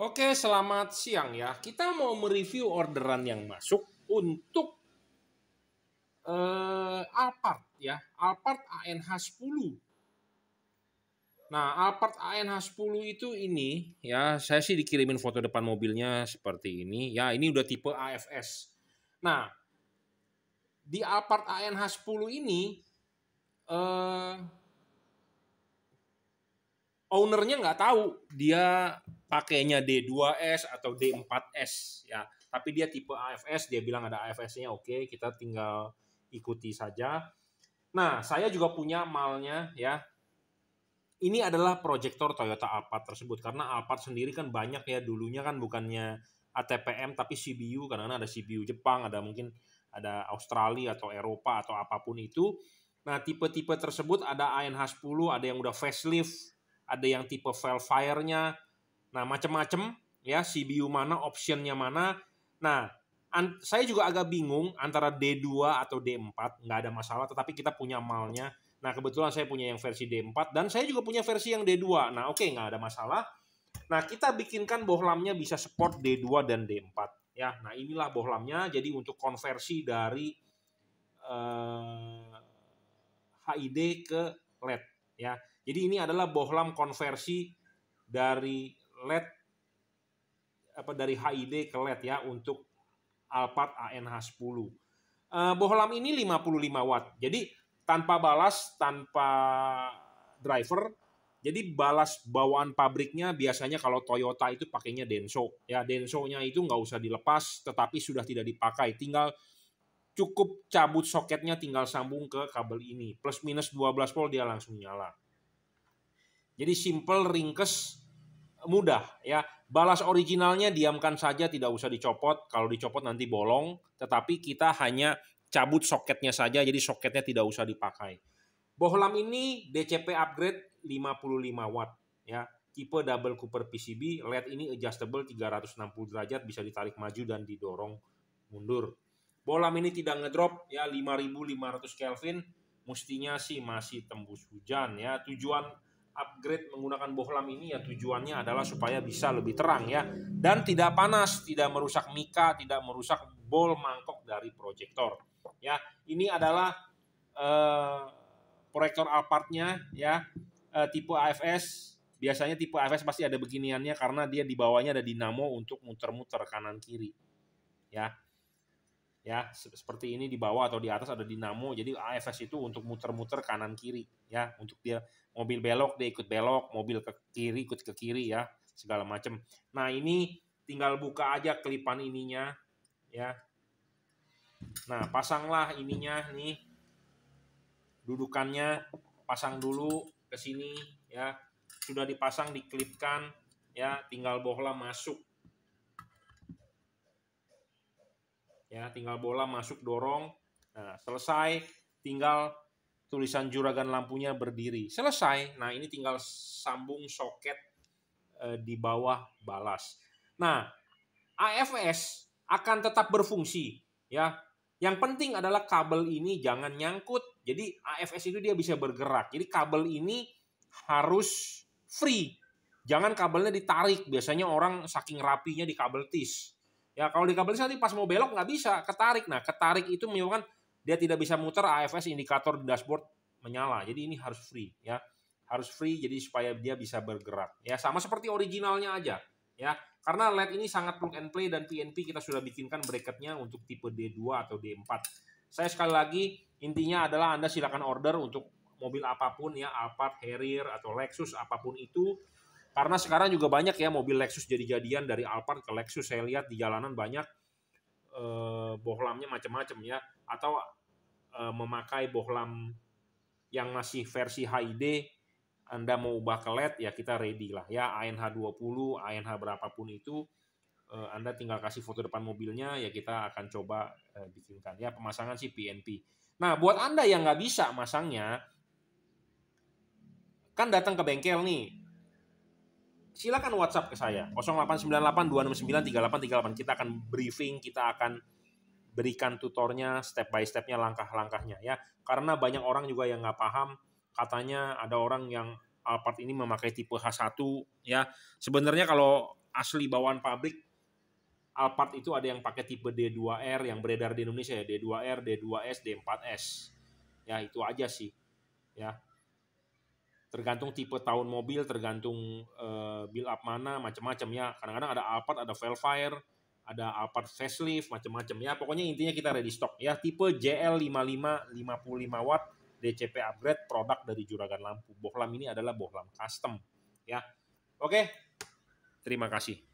Oke, selamat siang ya. Kita mau mereview orderan yang masuk untuk uh, Alphard ya, Alphard ANH10. Nah, Alphard ANH10 itu ini ya, saya sih dikirimin foto depan mobilnya seperti ini. Ya, ini udah tipe AFS. Nah, di Alphard ANH10 ini eh ownernya nggak tahu dia pakainya D2S atau D4S ya tapi dia tipe AFS dia bilang ada AFS-nya oke okay, kita tinggal ikuti saja nah saya juga punya malnya ya ini adalah proyektor Toyota Alphard tersebut karena Alphard sendiri kan banyak ya dulunya kan bukannya ATPM tapi CBU karena ada CBU Jepang ada mungkin ada Australia atau Eropa atau apapun itu nah tipe-tipe tersebut ada ANH10 ada yang udah facelift ada yang tipe Velfire-nya, nah macem-macem ya CPU mana, option-nya mana. Nah, saya juga agak bingung antara D2 atau D4, nggak ada masalah, tetapi kita punya malnya. Nah, kebetulan saya punya yang versi D4 dan saya juga punya versi yang D2. Nah, oke, okay, nggak ada masalah. Nah, kita bikinkan bohlamnya bisa support D2 dan D4. Ya, nah inilah bohlamnya. Jadi untuk konversi dari eh, HID ke LED. Ya, jadi ini adalah bohlam konversi dari LED apa dari HID ke LED ya untuk Alphard ANH10. Uh, eh, bohlam ini 55 watt. Jadi tanpa balas, tanpa driver. Jadi balas bawaan pabriknya biasanya kalau Toyota itu pakainya Denso. Ya Denso-nya itu nggak usah dilepas, tetapi sudah tidak dipakai. Tinggal cukup cabut soketnya, tinggal sambung ke kabel ini. Plus minus 12 volt dia langsung nyala. Jadi simple, ringkes, mudah ya. Balas originalnya diamkan saja tidak usah dicopot. Kalau dicopot nanti bolong, tetapi kita hanya cabut soketnya saja jadi soketnya tidak usah dipakai. Bohlam ini DCP upgrade 55 watt ya. Tipe double Cooper PCB, LED ini adjustable 360 derajat bisa ditarik maju dan didorong mundur. Bohlam ini tidak ngedrop ya 5500 Kelvin, mestinya sih masih tembus hujan ya. Tujuan upgrade menggunakan bohlam ini ya tujuannya adalah supaya bisa lebih terang ya dan tidak panas, tidak merusak mika, tidak merusak bol mangkok dari proyektor. Ya, ini adalah uh, proyektor apartnya ya uh, tipe AFS. Biasanya tipe AFS pasti ada beginiannya karena dia di bawahnya ada dinamo untuk muter-muter kanan kiri. Ya ya seperti ini di bawah atau di atas ada dinamo jadi AFS ah, itu untuk muter-muter kanan kiri ya untuk dia mobil belok dia ikut belok mobil ke kiri ikut ke kiri ya segala macam nah ini tinggal buka aja kelipan ininya ya nah pasanglah ininya nih dudukannya pasang dulu ke sini ya sudah dipasang diklipkan ya tinggal bohlam masuk ya tinggal bola masuk dorong nah, selesai tinggal tulisan juragan lampunya berdiri selesai nah ini tinggal sambung soket eh, di bawah balas nah AFS akan tetap berfungsi ya yang penting adalah kabel ini jangan nyangkut jadi AFS itu dia bisa bergerak jadi kabel ini harus free jangan kabelnya ditarik biasanya orang saking rapinya di kabel tis Ya kalau di kabel nanti pas mau belok nggak bisa, ketarik. Nah ketarik itu menyebabkan dia tidak bisa muter AFS indikator di dashboard menyala. Jadi ini harus free ya. Harus free jadi supaya dia bisa bergerak. Ya sama seperti originalnya aja ya. Karena LED ini sangat plug and play dan PNP kita sudah bikinkan bracketnya untuk tipe D2 atau D4. Saya sekali lagi intinya adalah Anda silakan order untuk mobil apapun ya, Alphard, Harrier atau Lexus apapun itu karena sekarang juga banyak ya mobil Lexus jadi-jadian dari Alphard ke Lexus. Saya lihat di jalanan banyak eh, bohlamnya macam-macam ya. Atau eh, memakai bohlam yang masih versi HID. Anda mau ubah ke LED ya kita ready lah ya. ANH 20, ANH berapapun itu. Eh, Anda tinggal kasih foto depan mobilnya ya kita akan coba eh, bikinkan. Ya pemasangan sih PNP. Nah buat Anda yang nggak bisa masangnya. Kan datang ke bengkel nih silakan WhatsApp ke saya 089826938388 kita akan briefing kita akan berikan tutornya step by stepnya langkah-langkahnya ya karena banyak orang juga yang nggak paham katanya ada orang yang Alphard ini memakai tipe H1 ya sebenarnya kalau asli bawaan pabrik Alphard itu ada yang pakai tipe D2R yang beredar di Indonesia ya D2R D2S D4S ya itu aja sih ya tergantung tipe tahun mobil, tergantung uh, eh, build up mana, macam-macam ya. Kadang-kadang ada Alphard, ada Velfire, ada Alphard facelift, macam-macam ya. Pokoknya intinya kita ready stock ya. Tipe JL55 55 watt DCP upgrade produk dari Juragan Lampu. Bohlam ini adalah bohlam custom ya. Oke. Terima kasih.